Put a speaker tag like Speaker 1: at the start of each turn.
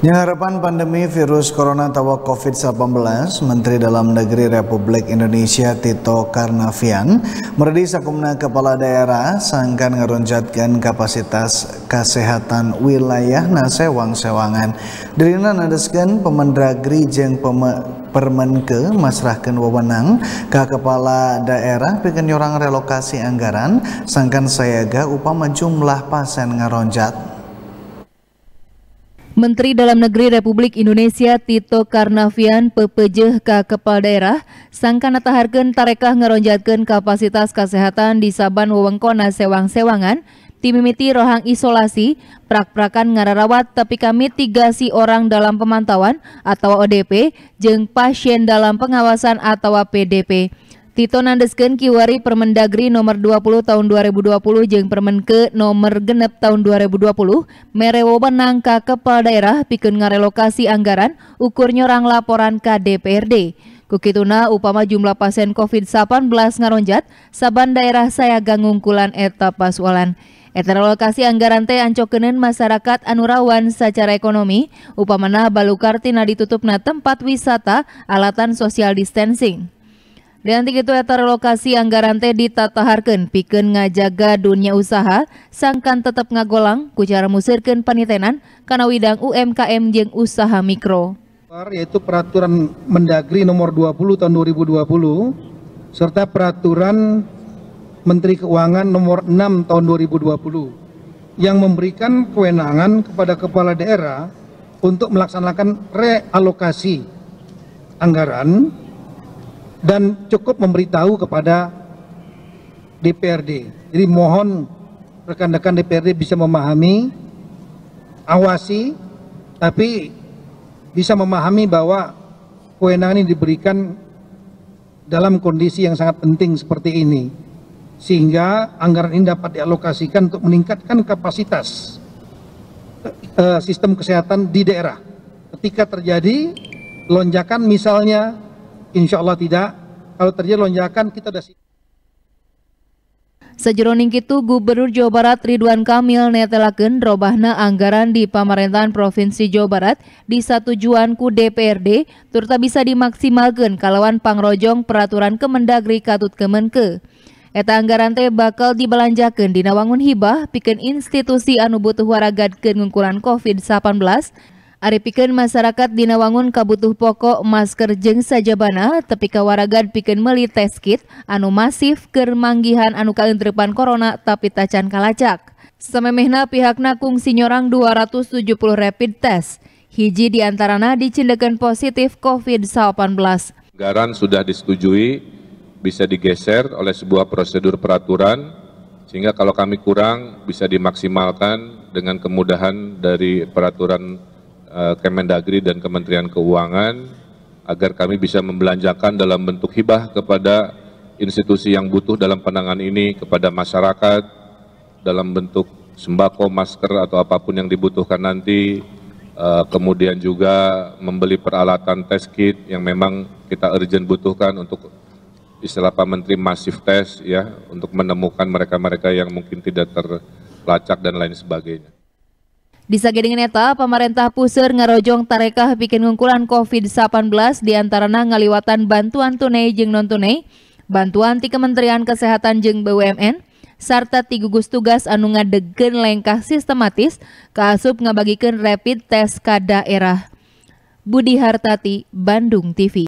Speaker 1: Ya, harapan pandemi virus corona atau COVID-19, Menteri Dalam Negeri Republik Indonesia Tito Karnavian meredi sakumna kepala daerah sangkan ngeronjatkan kapasitas kesehatan wilayah nasewang sewangan. Dirina nadeskan pemendagri jeng peme Permenke masrahkan wewenang ke kepala daerah bikin orang relokasi anggaran sangkan sayaga upama jumlah pasien ngeronjat
Speaker 2: Menteri Dalam Negeri Republik Indonesia Tito Karnavian pepejeh ke Kepala Daerah sangka nataharkeun tarekah ngeronjatkan kapasitas kesehatan di saban wewengkona sewang-sewangan timimiti rohang isolasi prak-prakan ngararawat tapi kami tiga si orang dalam pemantauan atau ODP jeng pasien dalam pengawasan atau PDP. Tito nandeskeun kiwari Permendagri nomor 20 tahun 2020 Permen ke nomor genep tahun 2020 mere wewenang ka kepala daerah pikeun ngarelokasi anggaran ukur nyorang laporan ka DPRD. Kukituna upama jumlah pasien COVID-19 ngaronjat saban daerah saya gangungkulan eta pasualan. Eta relokasi anggaran teh kenen masyarakat anurawan secara ekonomi upamana Balukartina tina ditutupna tempat wisata alatan social distancing. Dianti itu eta relokasi anggaran teh ditataharkeun pikeun ngajaga dunia usaha sangkan tetap ngagolang ku cara musirkeun panitenan kana widang UMKM jeung usaha mikro.
Speaker 3: Yaitu peraturan Mendagri nomor 20 tahun 2020 serta peraturan Menteri Keuangan nomor 6 tahun 2020 yang memberikan kewenangan kepada kepala daerah untuk melaksanakan realokasi anggaran dan cukup memberitahu kepada DPRD. Jadi mohon rekan-rekan DPRD bisa memahami, awasi, tapi bisa memahami bahwa kewenangan ini diberikan dalam kondisi yang sangat penting seperti ini. Sehingga anggaran ini dapat dialokasikan untuk meningkatkan kapasitas eh, sistem kesehatan di daerah. Ketika terjadi lonjakan misalnya, insya Allah tidak kalau terjadi lonjakan kita sudah
Speaker 2: Sejeroning itu Gubernur Jawa Barat Ridwan Kamil netelakan robahna anggaran di pemerintahan Provinsi Jawa Barat di satu juanku DPRD turta bisa dimaksimalkan kalawan pangrojong peraturan Kemendagri Katut Kemenke. Eta anggaran teh bakal dibelanjakan di nawangun hibah piken institusi anu butuh waragat ngungkulan COVID-19 Ari masyarakat dinawangun kabutuh pokok masker jeng sajabana tapi kawaragan piken meli tes kit anu masif kermanggihan manggihan anu kaenterepan corona tapi tacan kalacak. Samemehna pihakna kungsi nyorang 270 rapid test. Hiji diantarana dicindakan positif COVID-19.
Speaker 4: Anggaran sudah disetujui, bisa digeser oleh sebuah prosedur peraturan, sehingga kalau kami kurang bisa dimaksimalkan dengan kemudahan dari peraturan uh, Kemendagri dan Kementerian Keuangan agar kami bisa membelanjakan dalam bentuk hibah kepada institusi yang butuh dalam penanganan ini kepada masyarakat dalam bentuk sembako, masker atau apapun yang dibutuhkan nanti eh, kemudian juga membeli peralatan test kit yang memang kita urgent butuhkan untuk istilah Pak Menteri masif tes ya untuk menemukan mereka-mereka yang mungkin tidak terlacak dan lain sebagainya.
Speaker 2: Di dengan eta, pemerintah pusat ngerojong tarekah bikin ngungkulan COVID-19 di antarana ngaliwatan bantuan tunai jeng non-tunai, bantuan ti Kementerian Kesehatan jeng BUMN, serta ti gugus tugas anu ngadegen lengkah sistematis kaasup ngabagikan rapid test ke daerah. Budi Hartati, Bandung TV.